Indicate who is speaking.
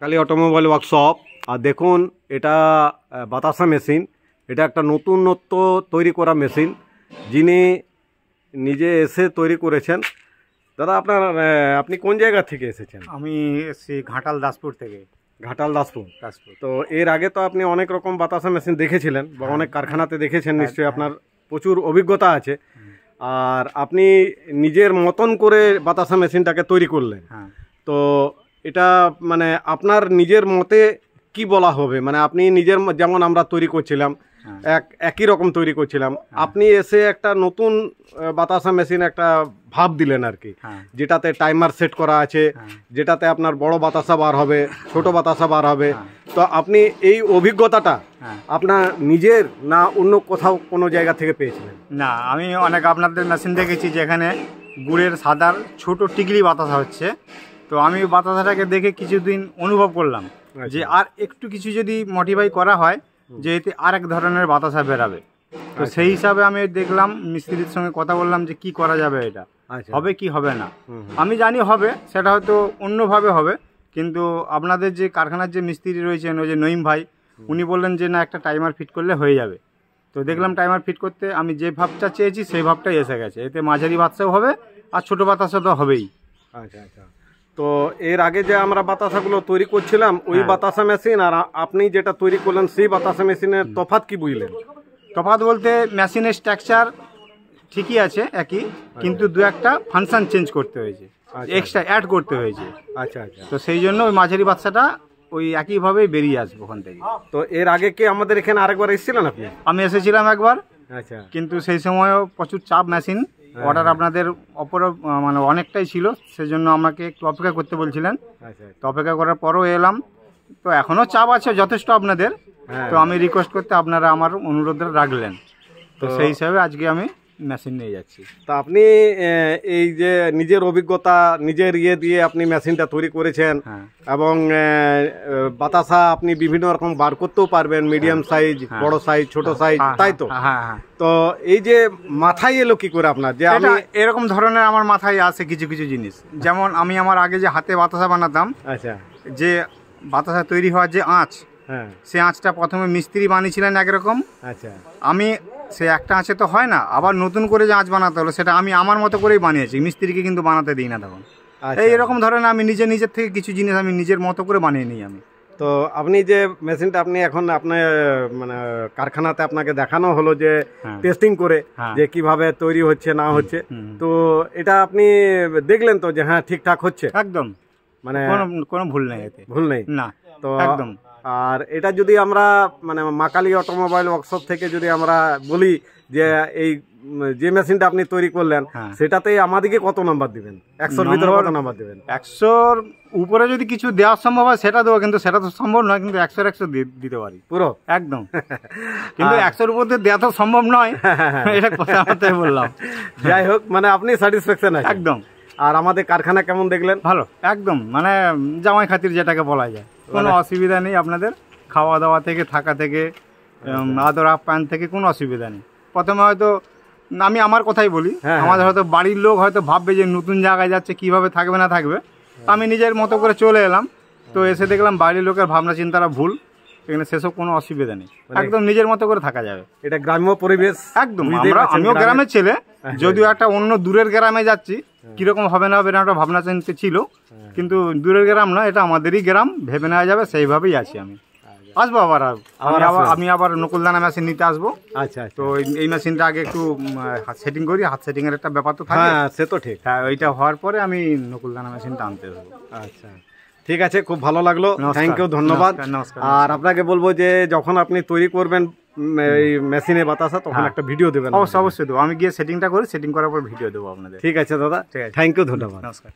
Speaker 1: কালি automobile workshop আর দেখুন এটা বাতাসা মেশিন এটা একটা নতুনত্ব তৈরি করা মেশিন যিনি নিজে এসে তৈরি করেছেন দাদা আপনার আপনি কোন জায়গা থেকে এসেছেন আমি এসেছি ঘাটাল দাসপুর থেকে ঘাটাল দাসপুর দাসপুর তো এর আগে তো আপনি অনেক রকম বাতাসা মেশিন দেখেছিলেন বা হ্যাঁ। অনেক কারখানাতে দেখেছেন হ্যাঁ, নিশ্চয়ই হ্যাঁ। আপনার প্রচুর অভিজ্ঞতা আছে আর আপনি নিজের মতন করে বাতাসা মেশিনটাকে তৈরি করলেন তো এটা মানে আপনার নিজের মতে কি বলা হবে মানে আপনি নিজের যেমন আমরা তৈরি করছিলাম হ্যাঁ। এক একই রকম তৈরি করছিলাম হ্যাঁ। আপনি এসে একটা নতুন বাতাসা মেশিন একটা ভাব দিলেন আর কি হ্যাঁ। যেটাতে টাইমার সেট করা আছে যেটাতে আপনার বড় বাতাসা বার হবে ছোট বাতাসা বার হবে তো আপনি এই অভিজ্ঞতাটা আপনার নিজের না অন্য কোথাও কোনো জায়গা থেকে পেয়েছিলেন
Speaker 2: না আমি অনেক আপনাদের মেশিন দেখেছি যেখানে গুড়ের সাদার ছোট টিকলি বাতাসা হচ্ছে তো আমি বাতাসাটাকে দেখে কিছুদিন অনুভব করলাম আচ্ছা। যে আর একটু কিছু যদি মডিফাই করা হয় যে এতে আর এক ধরনের বাতাসা বেরাবে তো আচ্ছা। সেই হিসাবে আমি দেখলাম মিস্ত্রির সঙ্গে কথা বললাম যে কি করা যাবে এটা আচ্ছা। হবে কি হবে না আমি জানি হবে সেটা হয়তো অন্যভাবে হবে কিন্তু আপনাদের যে কারখানার যে মিস্ত্রি রয়েছেন ওই যে নইম ভাই উনি বললেন যে না একটা টাইমার ফিট করলে হয়ে যাবে তো দেখলাম টাইমার ফিট করতে আমি যে ভাবটা চেয়েছি সেই ভাবটাই এসে গেছে এতে মাঝারি বাচ্চাও হবে আর ছোটো বাতাসা তো
Speaker 1: হবেই আচ্ছা আচ্ছা তো এর আগে যে আমরা বাতাসাগুলো তৈরি করছিলাম ওই হ্যাঁ। বাতাসা মেশিন আর আপনি যেটা তৈরি করলেন সেই বাতাসা মেশিনের তফাত কি বুঝলেন তফাত বলতে মেশিনের স্ট্রাকচার ঠিকই আছে একই আচ্ছা। কিন্তু দু একটা
Speaker 2: ফাংশন চেঞ্জ করতে হয়েছে এক্সট্রা আচ্ছা। অ্যাড করতে হয়েছে আচ্ছা আচ্ছা তো সেই জন্য ওই মাঝারি বাচ্চাটা ওই একইভাবে বেরিয়ে আসবো ওখান থেকে তো এর আগে কি আমাদের এখানে আরেকবার এসেছিলেন আপনি আমি এসেছিলাম একবার আচ্ছা কিন্তু সেই সময়ও প্রচুর চাপ মেশিন অর্ডার হ্যাঁ, হ্যাঁ। আপনাদের অপর মানে অনেকটাই ছিল সেজন্য আমাকে একটু অপেক্ষা করতে বলছিলেন
Speaker 1: আচ্ছা, আচ্ছা। তো
Speaker 2: অপেক্ষা করার পরও এলাম তো এখনও চাপ আছে যথেষ্ট আপনাদের
Speaker 1: হ্যাঁ। তো আমি
Speaker 2: রিকোয়েস্ট করতে আপনারা আমার অনুরোধ
Speaker 1: রাখলেন তো সেই হিসাবে আজকে আমি
Speaker 2: মেশিন নিয়ে যাচ্ছি
Speaker 1: তা আপনি এই যে নিজের অভিজ্ঞতা নিজের ইয়ে দিয়ে আপনি মেশিনটা তৈরি করেছেন হ্যাঁ। এবং বাতাসা আপনি বিভিন্ন রকম বার করতেও পারবেন মিডিয়াম সাইজ হ্যাঁ। হ্যাঁ। বড় সাইজ ছোট সাইজ তাই তো তো এই যে মাথায় এলো কি করে আপনার যে আমি এরকম ধরনের আমার মাথায় আসে কিছু কিছু জিনিস
Speaker 2: যেমন আমি আমার আগে যে হাতে বাতাসা বানাতাম
Speaker 1: আচ্ছা যে
Speaker 2: বাতাসা তৈরি হওয়ার যে আঁচ সে আঁচটা প্রথমে মিস্ত্রি বানিয়েছিলেন একরকম আচ্ছা আমি সে একটা আঁচে তো হয় না আবার নতুন করে যে আঁচ বানাতে হলো সেটা আমি আমার মতো করেই বানিয়েছি মিস্ত্রিকে কিন্তু বানাতে দিই না তখন আচ্ছা। এই এরকম ধরেন আমি নিজে নিজের থেকে কিছু জিনিস আমি নিজের মতো করে বানিয়ে নিই আমি
Speaker 1: তো আপনি যে মেশিনটা আপনি এখন আপনার মানে কারখানাতে আপনাকে দেখানো হলো যে টেস্টিং হ্যাঁ। করে হ্যাঁ। যে কিভাবে তৈরি হচ্ছে না হচ্ছে তো এটা আপনি দেখলেন তো যে হ্যাঁ ঠিকঠাক হচ্ছে একদম মানে কোনো ভুল নেই ভুল নেই না তো একদম আর এটা যদি আমরা মানে মাকালি অটোমোবাইল ওয়ার্কশপ থেকে যদি আমরা বলি যে এই যে মেশিনটা আপনি তৈরি করলেন হ্যাঁ। সেটাতে আমাদেরকে কত নাম্বার দিবেন একশোর ভিতরে কত নাম্বার দিবেন একশোর উপরে যদি কিছু দেওয়া
Speaker 2: সম্ভব হয় সেটা দেবো কিন্তু সেটা তো সম্ভব নয় কিন্তু একশোর একশো দিতে পারি পুরো একদম
Speaker 1: কিন্তু
Speaker 2: একশোর উপর দেওয়া তো সম্ভব নয় হ্যাঁ, হ্যাঁ, এটা কথা বললাম যাই হোক মানে আপনি স্যাটিসফ্যাকশন একদম আর আমাদের কারখানা কেমন দেখলেন ভালো একদম মানে জামাই খাতির যেটাকে বলা যায় কোনো মানে অসুবিধা নেই আপনাদের খাওয়া দাওয়া থেকে থাকা থেকে আচ্ছা। আদর আপ্যায়ন থেকে কোনো অসুবিধা নেই প্রথমে হয়তো আমি আমার কথাই বলি হ্যাঁ, হ্যাঁ। আমাদের হয়তো বাড়ির লোক হয়তো ভাববে যে নতুন জায়গায় যাচ্ছে কিভাবে থাকবে না থাকবে হ্যাঁ। আমি নিজের মতো করে চলে এলাম তো এসে দেখলাম বাড়ির লোকের ভাবনা চিন্তারা ভুল এখানে সেসব কোনো অসুবিধা নেই মানে একদম নিজের মতো করে থাকা যাবে এটা গ্রাম্য পরিবেশ একদম আমিও গ্রামের ছেলে যদিও একটা অন্য দূরের গ্রামে যাচ্ছি কীরকম হবে না হবে একটা ভাবনা চিন্তা ছিল কিন্তু দূরের গ্রাম না এটা আমাদেরই গ্রাম ভেবে নেওয়া যাবে সেইভাবেই আছি আমি আচ্ছা। আসবো আবার আমি আবার আমি আবার নকুলদানা মেশিন নিতে আসবো আচ্ছা, আচ্ছা। তো এই মেশিনটা আগে একটু হাত সেটিং করি হাত সেটিং এর একটা ব্যাপার তো থাকে হ্যাঁ সে তো ঠিক
Speaker 1: হ্যাঁ ওইটা হওয়ার পরে আমি নকুলদানা মেশিনটা আনতে আসবো আচ্ছা ঠিক আছে খুব ভালো লাগলো থ্যাংক ইউ ধন্যবাদ আর আপনাকে বলবো যে যখন আপনি তৈরি করবেন এই মেশিনে বাতাস তখন হ্যাঁ। একটা ভিডিও দেবেন অবশ্যই
Speaker 2: অবশ্যই দেবো আমি গিয়ে সেটিংটা করে সেটিং করার পর ভিডিও দেবো আপনাদের ঠিক আছে দাদা ঠিক আছে
Speaker 1: থ্যাংক ইউ ধন্যবাদ নমস্কার